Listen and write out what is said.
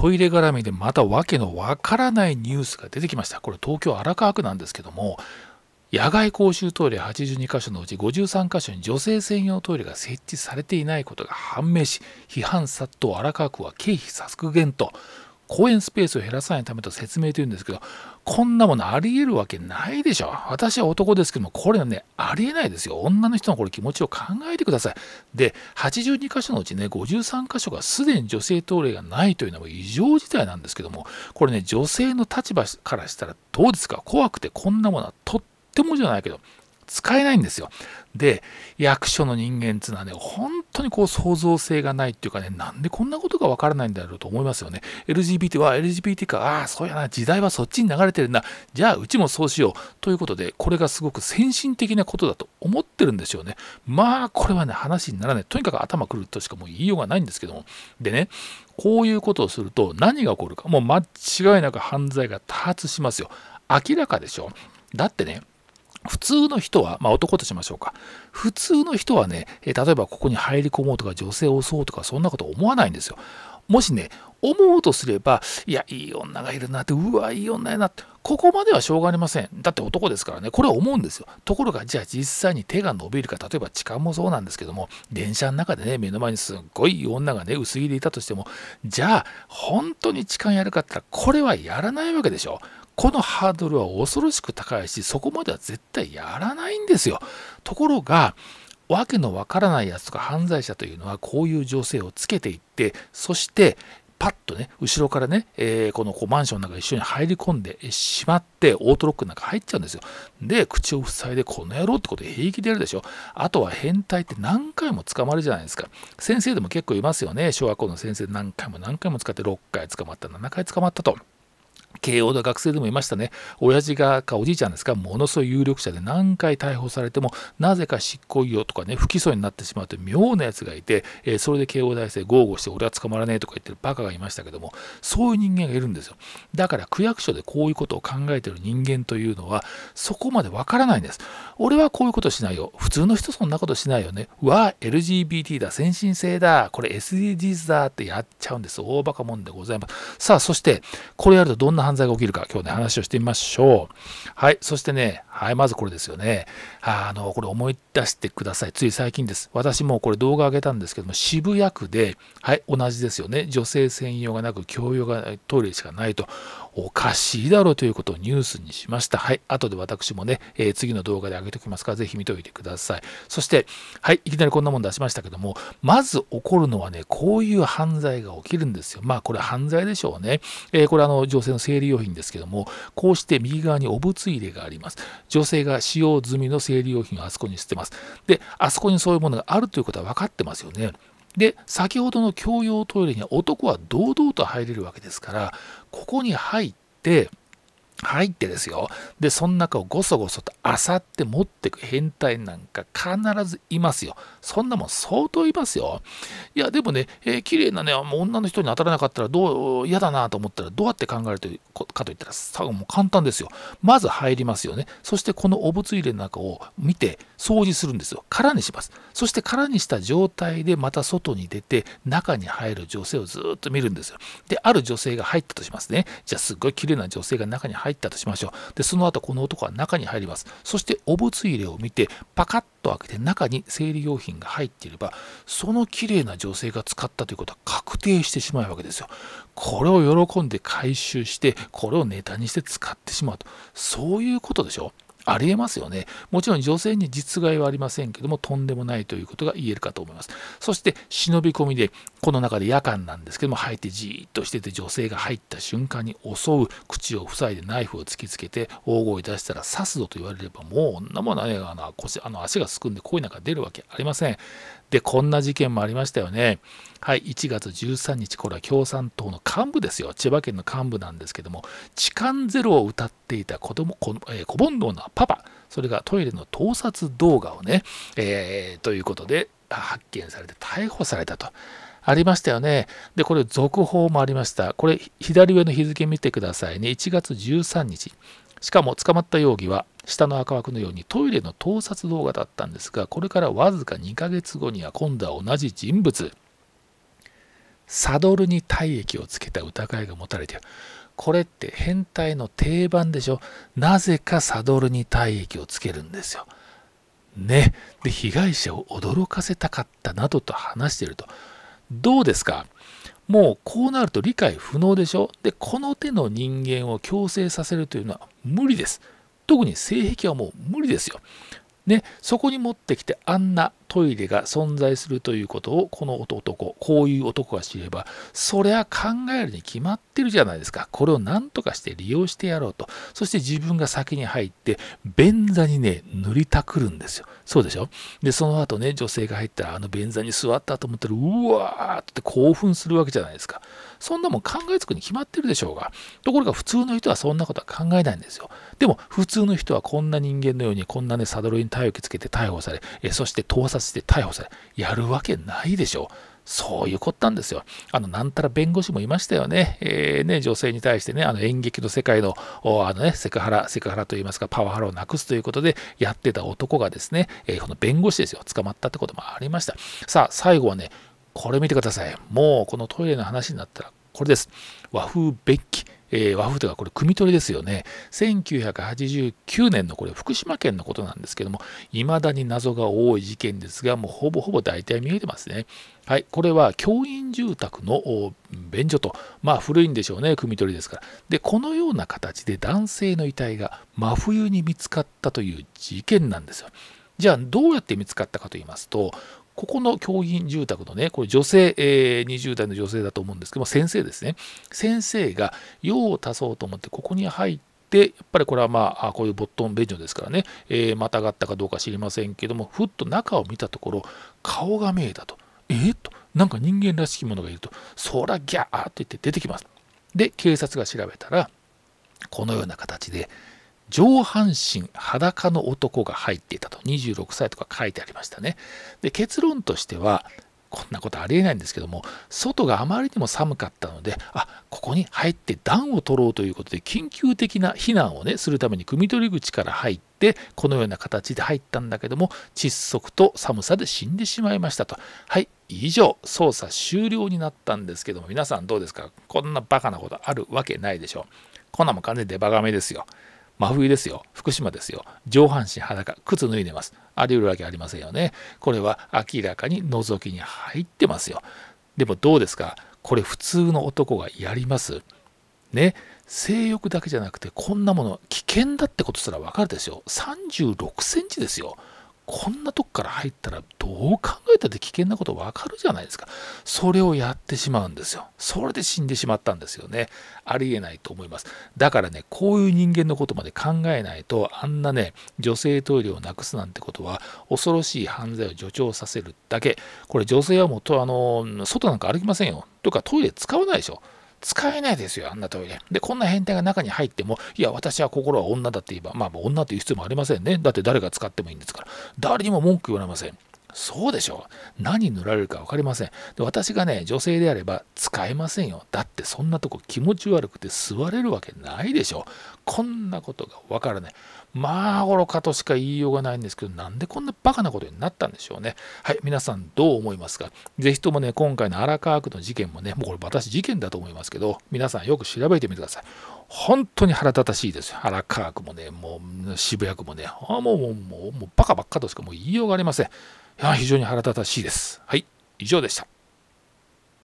トイレ絡みでまた訳のわからないニュースが出てきました。これ東京荒川区なんですけども、野外公衆トイレ82カ所のうち53カ所に女性専用トイレが設置されていないことが判明し、批判殺到荒川区は経費削減と、公園スペースを減らさないためと説明というんですけど、こんなものありえるわけないでしょ。私は男ですけども、これはね、ありえないですよ。女の人のこれ気持ちを考えてください。で、82箇所のうちね、53箇所がすでに女性等例がないというのは異常事態なんですけども、これね、女性の立場からしたらどうですか怖くてこんなものはとってもじゃないけど、使えないんですよ。で、役所の人間っていうのはね、本当にこう創造性がないっていうかね、なんでこんなことがわからないんだろうと思いますよね。LGBT は LGBT か、ああ、そうやな、時代はそっちに流れてるな、じゃあ、うちもそうしよう。ということで、これがすごく先進的なことだと思ってるんでしょうね。まあ、これはね、話にならない。とにかく頭くるとしかもう言いようがないんですけども。でね、こういうことをすると何が起こるか。もう間違いなく犯罪が多発しますよ。明らかでしょ。だってね、普通の人は、まあ、男としましょうか。普通の人はね、例えばここに入り込もうとか、女性を襲うとか、そんなこと思わないんですよ。もしね、思うとすれば、いや、いい女がいるなって、うわ、いい女やなって、ここまではしょうがありません。だって男ですからね、これは思うんですよ。ところが、じゃあ実際に手が伸びるか、例えば痴漢もそうなんですけども、電車の中でね、目の前にすっごい女がね、薄着でいたとしても、じゃあ、本当に痴漢やるかって言ったら、これはやらないわけでしょ。このハードルは恐ろしく高いし、そこまでは絶対やらないんですよ。ところが、わけのわからないやつとか犯罪者というのはこういう女性をつけていってそしてパッとね後ろからね、えー、このこうマンションの中一緒に入り込んでしまってオートロックの中入っちゃうんですよで口を塞いでこの野郎ってこと平気でやるでしょあとは変態って何回も捕まるじゃないですか先生でも結構いますよね小学校の先生何回も何回も使って6回捕まった7回捕まったと。慶応の学生でもいましたね親父がかおじいちゃんですかものすごい有力者で何回逮捕されてもなぜか執行猶予とかね不起訴になってしまうという妙なやつがいて、えー、それで慶応大生豪語して俺は捕まらねえとか言ってるバカがいましたけどもそういう人間がいるんですよだから区役所でこういうことを考えてる人間というのはそこまでわからないんです俺はこういうことしないよ普通の人そんなことしないよねわ LGBT だ先進性だこれ SDGs だってやっちゃうんです大バカもんでございますさあそしてこれやるとどんな話犯罪が起きるか、今日ね、話をしてみましょう。はい。そしてね、はい、まずこれですよね。あの、これ思い出してください。つい最近です。私もこれ動画上げたんですけども、渋谷区で、はい、同じですよね。女性専用がなく、共用がトイレしかないと、おかしいだろうということをニュースにしました。はい、後で私もね、えー、次の動画で上げておきますから、ぜひ見ておいてください。そして、はい、いきなりこんなもん出しましたけども、まず起こるのはね、こういう犯罪が起きるんですよ。まあ、これ犯罪でしょうね。えー、これ、あの、女性の生理用品ですけども、こうして右側にお物入れがあります。女性が使用済みの生理用品をあそこに捨てます。で、あそこにそういうものがあるということは分かってますよね。で、先ほどの共用トイレには男は堂々と入れるわけですから、ここに入って、入ってですよでその中をごそごそと漁って持ってく変態なんか必ずいますよそんなもん相当いますよいやでもね、えー、綺麗なね女の人に当たらなかったらどう嫌だなと思ったらどうやって考えるとかといったらもう簡単ですよまず入りますよねそしてこのお物入れの中を見て掃除するんですよ空にしますそして空にした状態でまた外に出て中に入る女性をずっと見るんですよである女性が入ったとしますねじゃあすっごい綺麗な女性が中に入ったとしましょうでその後この男は中に入りますそしてお物入れを見てパカッと開けて中に生理用品が入っていればその綺麗な女性が使ったということは確定してしまうわけですよこれを喜んで回収してこれをネタにして使ってしまうとそういうことでしょありえますよね。もちろん女性に実害はありませんけども、とんでもないということが言えるかと思います。そして、忍び込みで、この中で夜間なんですけども、入ってじーっとしてて、女性が入った瞬間に襲う、口を塞いでナイフを突きつけて、大声出したら刺すぞと言われれば、もう女もなやあの腰あの足がすくんで声なんか出るわけありません。で、こんな事件もありましたよね。はい、1月13日、これは共産党の幹部ですよ。千葉県の幹部なんですけども、痴漢ゼロを歌っていた子供、こえー、小煩悩のパパ、それがトイレの盗撮動画をね、えー、ということで発見されて逮捕されたと。ありましたよね。で、これ、続報もありました。これ、左上の日付見てくださいね。1月13日、しかも捕まった容疑は下の赤枠のようにトイレの盗撮動画だったんですがこれからわずか2ヶ月後には今度は同じ人物サドルに体液をつけた疑いが持たれているこれって変態の定番でしょなぜかサドルに体液をつけるんですよねで被害者を驚かせたかったなどと話しているとどうですかもうこうなると理解不能でしょで、この手の人間を強制させるというのは無理です。特に性癖はもう無理ですよ。ね、そこに持ってきてあんなトイレが存在するということをこの男こういう男が知ればそりゃ考えるに決まってるじゃないですかこれを何とかして利用してやろうとそして自分が先に入って便座にね塗りたくるんですよそうでしょでその後ね女性が入ったらあの便座に座ったと思ったらうわーって興奮するわけじゃないですかそんなもん考えつくに決まってるでしょうがところが普通の人はそんなことは考えないんですよでも普通の人はこんな人間のようにこんなねサドルに体をつけて逮捕されえそして盗撮殺て逮捕されやるわけないでしょそういうことなんですよ。あの、なんたら弁護士もいましたよね。えー、ね、女性に対してね、あの演劇の世界の、あのね、セクハラ、セクハラといいますか、パワハラをなくすということで、やってた男がですね、えー、この弁護士ですよ、捕まったってこともありました。さあ、最後はね、これ見てください。もう、このトイレの話になったら、これです。和風ベッキ。えー、和風というかこれ汲み取りですよね1989年のこれ福島県のことなんですけどもいまだに謎が多い事件ですがもうほぼほぼ大体見えてますねはい、これは教員住宅の便所と、まあ古いんでしょうね、汲み取りですから。で、このような形で男性の遺体が真冬に見つかったという事件なんですよ。じゃあどうやって見つかったかと言いますとここの教員住宅のね、これ女性、えー、20代の女性だと思うんですけども、先生ですね。先生が用を足そうと思って、ここに入って、で、やっぱりこれはまあ、こういうボットン便所ですからね、えー、またがったかどうか知りませんけども、ふっと中を見たところ、顔が見えたと。えー、っと、なんか人間らしきものがいると、そらギャーって言って出てきます。で、警察が調べたら、このような形で、上半身裸の男が入っていたと26歳とか書いてありましたねで結論としてはこんなことありえないんですけども外があまりにも寒かったのであここに入って暖を取ろうということで緊急的な避難をねするために汲み取り口から入ってこのような形で入ったんだけども窒息と寒さで死んでしまいましたとはい以上捜査終了になったんですけども皆さんどうですかこんなバカなことあるわけないでしょこんなもん完全にデバガメですよ真冬ですよ福島ですよ上半身裸靴脱いでますあり得るわけありませんよねこれは明らかに覗きに入ってますよでもどうですかこれ普通の男がやりますね性欲だけじゃなくてこんなもの危険だってことすらわかるでしょ36センチですよこんなとこから入ったらどう考えたって危険なことわかるじゃないですか。それをやってしまうんですよ。それで死んでしまったんですよね。ありえないと思います。だからね、こういう人間のことまで考えないと、あんなね、女性トイレをなくすなんてことは、恐ろしい犯罪を助長させるだけ。これ女性はもうと、あの、外なんか歩きませんよ。とかトイレ使わないでしょ。使えないですよ、あんなトイレ。で、こんな変態が中に入っても、いや、私は心は女だって言えば、まあ、女という必要もありませんね。だって誰が使ってもいいんですから。誰にも文句言われません。そうでしょう。何塗られるか分かりません。で私がね、女性であれば使えませんよ。だってそんなとこ気持ち悪くて座れるわけないでしょ。こんなことが分からない。まあ、愚かとしか言いようがないんですけど、なんでこんなバカなことになったんでしょうね。はい、皆さんどう思いますかぜひともね、今回の荒川区の事件もね、もうこれ私事件だと思いますけど、皆さんよく調べてみてください。本当に腹立たしいですよ。荒川区もね、もう渋谷区もね、あもうもうもうもうバカばっかとしかもう言いようがありません。非常に腹立たしいです。はい、以上でした。